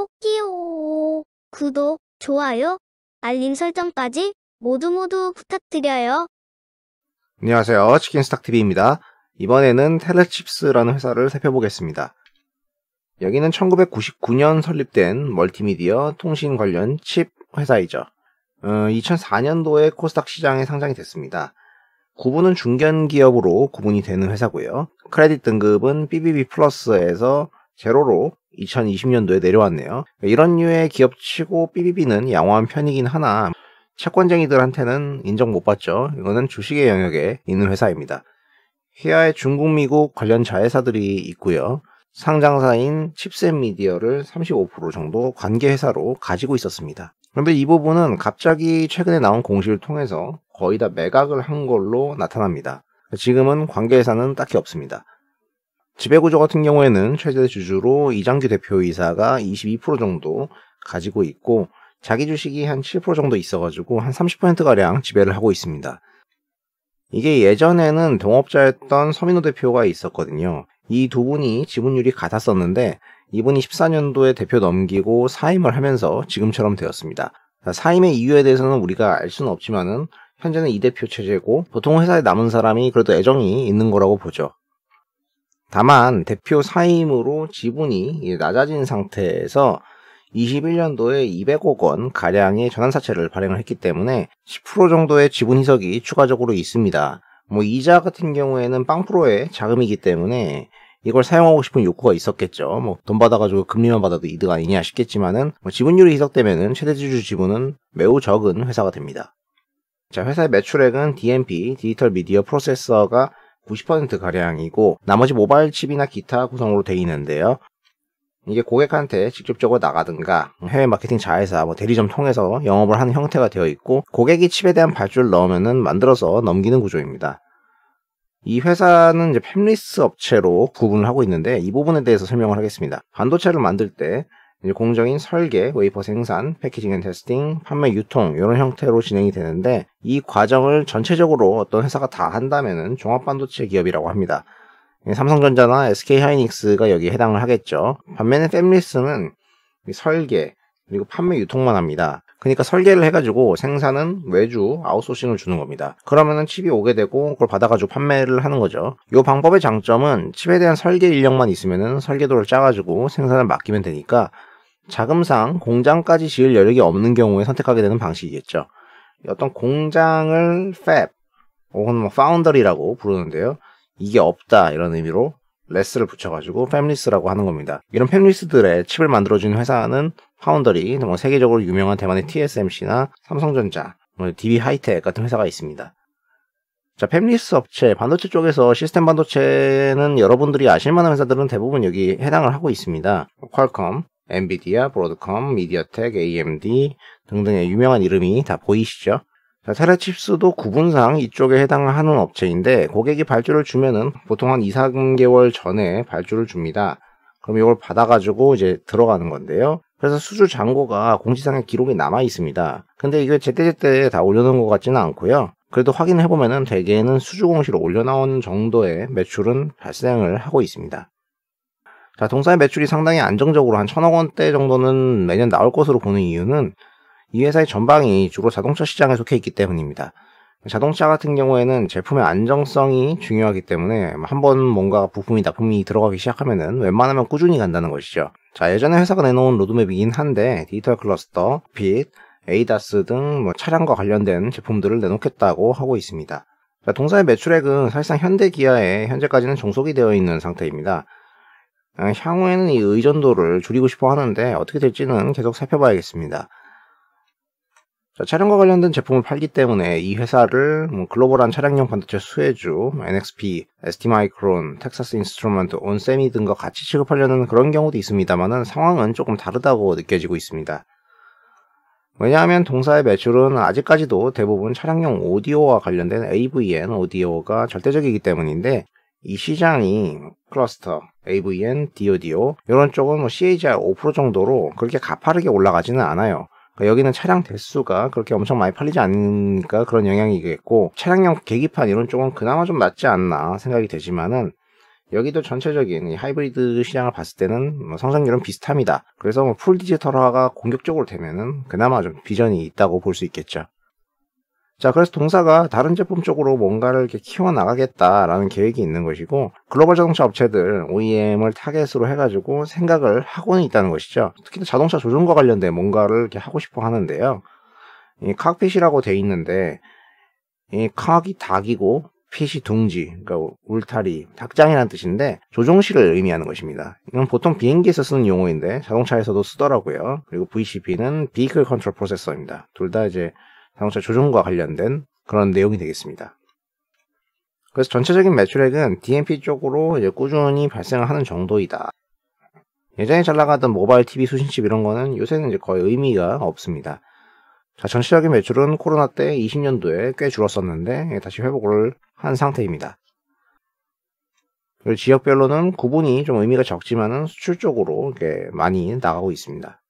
꼭끼오 구독, 좋아요, 알림 설정까지 모두 모두 부탁드려요. 안녕하세요. 치킨스탁TV입니다. 이번에는 텔레칩스라는 회사를 살펴보겠습니다. 여기는 1999년 설립된 멀티미디어 통신 관련 칩 회사이죠. 2004년도에 어, 코스닥 시장에 상장이 됐습니다. 구분은 중견기업으로 구분이 되는 회사고요. 크레딧 등급은 BBB 플러스에서 제로로 2020년도에 내려왔네요. 이런 류의 기업치고 삐비비는 양호한 편이긴 하나 채권쟁이들한테는 인정 못 받죠. 이거는 주식의 영역에 있는 회사입니다. 히아의 중국, 미국 관련 자회사들이 있고요. 상장사인 칩셋 미디어를 35% 정도 관계회사로 가지고 있었습니다. 그런데 이 부분은 갑자기 최근에 나온 공시를 통해서 거의 다 매각을 한 걸로 나타납니다. 지금은 관계회사는 딱히 없습니다. 지배구조 같은 경우에는 최대 주주로 이장규 대표이사가 22% 정도 가지고 있고 자기 주식이 한 7% 정도 있어가지고 한 30%가량 지배를 하고 있습니다. 이게 예전에는 동업자였던 서민호 대표가 있었거든요. 이 두 분이 지분율이 같았었는데 이분이 14년도에 대표 넘기고 사임을 하면서 지금처럼 되었습니다. 사임의 이유에 대해서는 우리가 알 수는 없지만은 현재는 이 대표 체제고 보통 회사에 남은 사람이 그래도 애정이 있는 거라고 보죠. 다만 대표 사임으로 지분이 낮아진 상태에서 21년도에 200억 원 가량의 전환사채를 발행을 했기 때문에 10% 정도의 지분 희석이 추가적으로 있습니다. 뭐 이자 같은 경우에는 빵프로의 자금이기 때문에 이걸 사용하고 싶은 욕구가 있었겠죠. 뭐 돈 받아가지고 금리만 받아도 이득 아니냐 싶겠지만은 뭐 지분율이 희석되면은 최대 주주 지분은 매우 적은 회사가 됩니다. 자 회사의 매출액은 DMP 디지털 미디어 프로세서가 90%가량이고 나머지 모바일 칩이나 기타 구성으로 되어 있는데요. 이게 고객한테 직접적으로 나가든가 해외 마케팅 자회사 뭐 대리점 통해서 영업을 하는 형태가 되어 있고 고객이 칩에 대한 발주를 넣으면은 만들어서 넘기는 구조입니다. 이 회사는 이제 팹리스 업체로 구분을 하고 있는데 이 부분에 대해서 설명을 하겠습니다. 반도체를 만들 때 공정인 설계, 웨이퍼 생산, 패키징 앤 테스팅, 판매 유통 이런 형태로 진행이 되는데 이 과정을 전체적으로 어떤 회사가 다 한다면은 종합반도체 기업이라고 합니다. 예, 삼성전자나 SK하이닉스가 여기에 해당을 하겠죠. 반면에 템리스는 설계 그리고 판매 유통만 합니다. 그러니까 설계를 해가지고 생산은 외주 아웃소싱을 주는 겁니다. 그러면은 칩이 오게 되고 그걸 받아가지고 판매를 하는 거죠. 이 방법의 장점은 칩에 대한 설계 인력만 있으면은 설계도를 짜가지고 생산을 맡기면 되니까 자금상 공장까지 지을 여력이 없는 경우에 선택하게 되는 방식이겠죠. 어떤 공장을 팹 혹은 뭐 파운더리라고 부르는데요. 이게 없다 이런 의미로 레스를 붙여가지고 팸리스라고 하는 겁니다. 이런 팸리스들의 칩을 만들어주는 회사는 파운더리, 뭐 세계적으로 유명한 대만의 TSMC나 삼성전자, 뭐 DB 하이텍 같은 회사가 있습니다. 자, 밀리스 업체, 반도체 쪽에서 시스템 반도체는 여러분들이 아실 만한 회사들은 대부분 여기 해당을 하고 있습니다. 퀄컴, 엔비디아, 브로드컴, 미디어텍, AMD 등등의 유명한 이름이 다 보이시죠? 자, 테라칩스도 구분상 이쪽에 해당하는 업체인데 고객이 발주를 주면은 보통 한 2, 3개월 전에 발주를 줍니다. 그럼 이걸 받아가지고 이제 들어가는 건데요. 그래서 수주 잔고가 공지상에 기록이 남아 있습니다. 근데 이게 제때제때 다 올려놓은 것 같지는 않고요. 그래도 확인해 보면은 대개는 수주 공시로 올려나온 정도의 매출은 발생을 하고 있습니다. 자, 동사의 매출이 상당히 안정적으로 한 천억 원대 정도는 매년 나올 것으로 보는 이유는 이 회사의 전방이 주로 자동차 시장에 속해 있기 때문입니다. 자동차 같은 경우에는 제품의 안정성이 중요하기 때문에 한번 뭔가 부품이 납품이 들어가기 시작하면은 웬만하면 꾸준히 간다는 것이죠. 자, 예전에 회사가 내놓은 로드맵이긴 한데 디지털 클러스터, 빛, 에이다스 등 뭐 차량과 관련된 제품들을 내놓겠다고 하고 있습니다. 자, 동사의 매출액은 사실상 현대 기아에 현재까지는 종속이 되어 있는 상태입니다. 어, 향후에는 이 의존도를 줄이고 싶어 하는데 어떻게 될지는 계속 살펴봐야겠습니다. 자, 차량과 관련된 제품을 팔기 때문에 이 회사를 뭐 글로벌한 차량용 반도체 수혜주, 뭐 NXP, ST마이크론, 텍사스 인스트루먼트, 온세미 등과 같이 취급하려는 그런 경우도 있습니다만 상황은 조금 다르다고 느껴지고 있습니다. 왜냐하면 동사의 매출은 아직까지도 대부분 차량용 오디오와 관련된 AVN 오디오가 절대적이기 때문인데 이 시장이 클러스터, AVN, DODO 이런 쪽은 뭐 c a r 5% 정도로 그렇게 가파르게 올라가지는 않아요. 그러니까 여기는 차량 대수가 그렇게 엄청 많이 팔리지 않으니까 그런 영향이겠고 차량용 계기판 이런 쪽은 그나마 좀 낫지 않나 생각이 되지만은 여기도 전체적인 하이브리드 시장을 봤을 때는 뭐 성장률은 비슷합니다. 그래서 뭐 풀 디지털화가 공격적으로 되면은 그나마 좀 비전이 있다고 볼 수 있겠죠. 자, 그래서 동사가 다른 제품 쪽으로 뭔가를 이렇게 키워나가겠다라는 계획이 있는 것이고, 글로벌 자동차 업체들 OEM을 타겟으로 해가지고 생각을 하고는 있다는 것이죠. 특히 자동차 조종과 관련된 뭔가를 이렇게 하고 싶어 하는데요. 이 칵핏이라고 돼 있는데, 이 칵이 닭이고, 핏이 둥지, 그러니까 울타리, 닭장이라는 뜻인데 조종실을 의미하는 것입니다. 이건 보통 비행기에서 쓰는 용어인데 자동차에서도 쓰더라고요. 그리고 VCP는 Vehicle Control Processor입니다. 둘 다 이제 자동차 조종과 관련된 그런 내용이 되겠습니다. 그래서 전체적인 매출액은 DMP 쪽으로 이제 꾸준히 발생을 하는 정도이다. 예전에 잘 나가던 모바일 TV 수신칩 이런 거는 요새는 이제 거의 의미가 없습니다. 자, 전체적인 매출은 코로나 때 20년도에 꽤 줄었었는데 예, 다시 회복을 한 상태입니다. 그리고 지역별로는 구분이 좀 의미가 적지만은 수출 쪽으로 이렇게 많이 나가고 있습니다.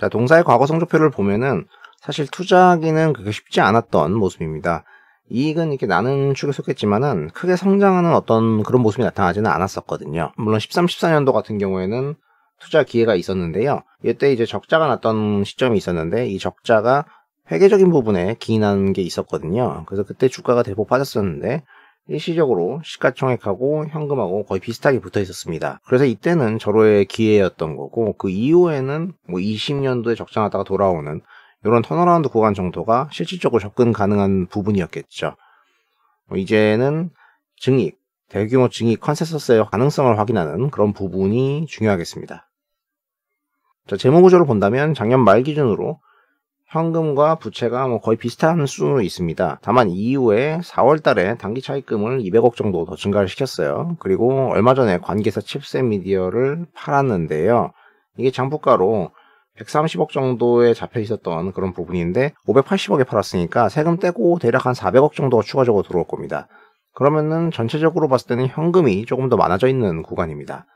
자, 동사의 과거 성적표를 보면은 사실 투자하기는 그게 쉽지 않았던 모습입니다. 이익은 이렇게 나는 축에속했지만은 크게 성장하는 어떤 그런 모습이 나타나지는 않았었거든요. 물론 13, 14년도 같은 경우에는 투자 기회가 있었는데요. 이때 이제 적자가 났던 시점이 있었는데 이 적자가 회계적인 부분에 기인한 게 있었거든요. 그래서 그때 주가가 대폭 빠졌었는데 일시적으로 시가총액하고 현금하고 거의 비슷하게 붙어 있었습니다. 그래서 이때는 저로의 기회였던 거고 그 이후에는 뭐 20년도에 적자났다가 돌아오는 이런 턴어라운드 구간 정도가 실질적으로 접근 가능한 부분이었겠죠. 뭐 이제는 증익, 대규모 증익 컨센서스의 가능성을 확인하는 그런 부분이 중요하겠습니다. 자, 재무 구조를 본다면 작년 말 기준으로 현금과 부채가 뭐 거의 비슷한 수준으로 있습니다. 다만 이후에 4월 달에 단기 차입금을 200억 정도 더 증가를 시켰어요. 그리고 얼마 전에 관계사 칩셋 미디어를 팔았는데요. 이게 장부가로 130억 정도에 잡혀 있었던 그런 부분인데 580억에 팔았으니까 세금 떼고 대략 한 400억 정도가 추가적으로 들어올 겁니다. 그러면은 전체적으로 봤을 때는 현금이 조금 더 많아져 있는 구간입니다.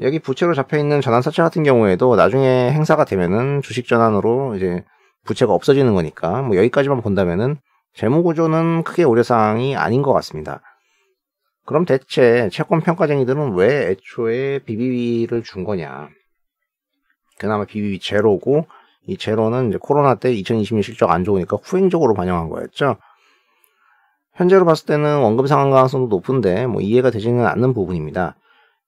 여기 부채로 잡혀 있는 전환 사채 같은 경우에도 나중에 행사가 되면은 주식 전환으로 이제 부채가 없어지는 거니까 뭐 여기까지만 본다면은 재무 구조는 크게 우려사항이 아닌 것 같습니다. 그럼 대체 채권 평가쟁이들은 왜 애초에 BBB를 준 거냐? 그나마 비비 제로고 이 제로는 이제 코로나 때 2020년 실적 안 좋으니까 후행적으로 반영한 거였죠. 현재로 봤을 때는 원금 상환 가능성도 높은데 뭐 이해가 되지는 않는 부분입니다.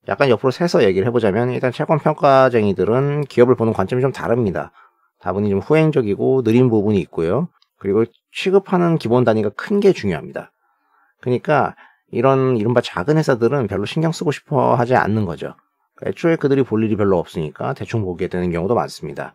약간 옆으로 세서 얘기를 해보자면 일단 채권 평가쟁이들은 기업을 보는 관점이 좀 다릅니다. 다분히 좀 후행적이고 느린 부분이 있고요. 그리고 취급하는 기본 단위가 큰 게 중요합니다. 그러니까 이런 이른바 작은 회사들은 별로 신경 쓰고 싶어 하지 않는 거죠. 애초에 그들이 볼 일이 별로 없으니까 대충 보게 되는 경우도 많습니다.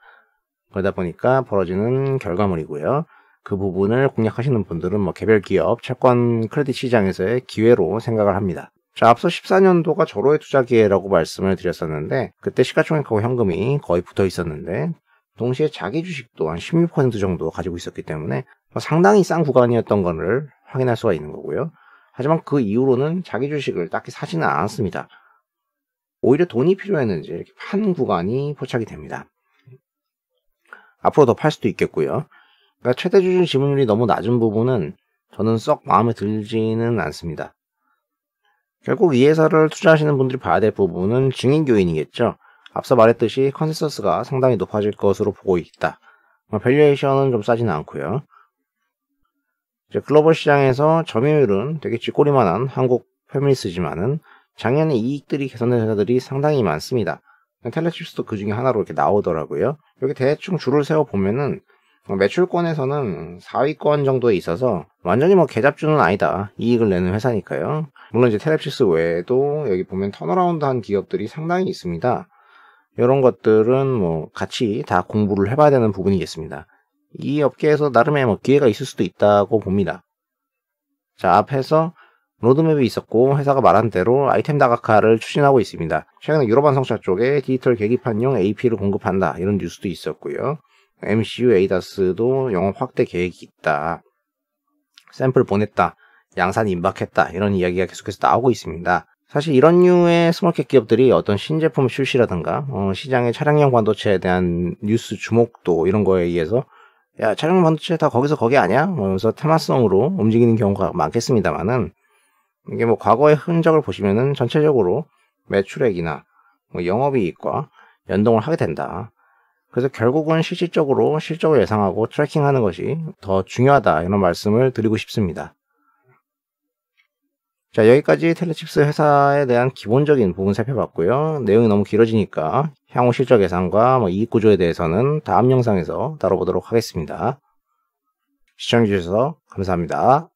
그러다 보니까 벌어지는 결과물이고요. 그 부분을 공략하시는 분들은 뭐 개별 기업, 채권, 크레딧 시장에서의 기회로 생각을 합니다. 자, 앞서 14년도가 절호의 투자 기회라고 말씀을 드렸었는데 그때 시가총액하고 현금이 거의 붙어 있었는데 동시에 자기 주식도 한 16% 정도 가지고 있었기 때문에 뭐 상당히 싼 구간이었던 것을 확인할 수가 있는 거고요. 하지만 그 이후로는 자기 주식을 딱히 사지는 않았습니다. 오히려 돈이 필요했는지 이렇게 판 구간이 포착이 됩니다. 앞으로 더 팔 수도 있겠고요. 그러니까 최대 주주 지분율이 너무 낮은 부분은 저는 썩 마음에 들지는 않습니다. 결국 이 회사를 투자하시는 분들이 봐야 될 부분은 증인교인이겠죠. 앞서 말했듯이 컨센서스가 상당히 높아질 것으로 보고 있다. 밸류에이션은 좀 싸지는 않고요. 글로벌 시장에서 점유율은 되게 쥐꼬리만한 한국 패밀리스지만은 작년에 이익들이 개선된 회사들이 상당히 많습니다. 텔레칩스도 그 중에 하나로 이렇게 나오더라고요. 여기 대충 줄을 세워보면은 매출권에서는 4위권 정도에 있어서 완전히 뭐 개잡주는 아니다. 이익을 내는 회사니까요. 물론 이제 텔레칩스 외에도 여기 보면 턴어라운드 한 기업들이 상당히 있습니다. 이런 것들은 뭐 같이 다 공부를 해봐야 되는 부분이겠습니다. 이 업계에서 나름의 뭐 기회가 있을 수도 있다고 봅니다. 자, 앞에서 로드맵이 있었고 회사가 말한 대로 아이템 다각화를 추진하고 있습니다. 최근에 유럽 완성차 쪽에 디지털 계기판용 AP를 공급한다 이런 뉴스도 있었고요. MCU a d a s 도 영업 확대 계획이 있다. 샘플 보냈다. 양산 임박했다. 이런 이야기가 계속해서 나오고 있습니다. 사실 이런 류의 스몰캡 기업들이 어떤 신제품 출시라든가 어, 시장의 차량용 반도체에 대한 뉴스 주목도 이런 거에 의해서 야 차량용 반도체 다 거기서 거기 아니야? 이면서 테마성으로 움직이는 경우가 많겠습니다만은 이게 뭐 과거의 흔적을 보시면은 전체적으로 매출액이나 뭐 영업이익과 연동을 하게 된다. 그래서 결국은 실질적으로 실적을 예상하고 트래킹하는 것이 더 중요하다 이런 말씀을 드리고 싶습니다. 자 여기까지 텔레칩스 회사에 대한 기본적인 부분 살펴봤고요. 내용이 너무 길어지니까 향후 실적 예상과 뭐 이익 구조에 대해서는 다음 영상에서 다뤄보도록 하겠습니다. 시청해주셔서 감사합니다.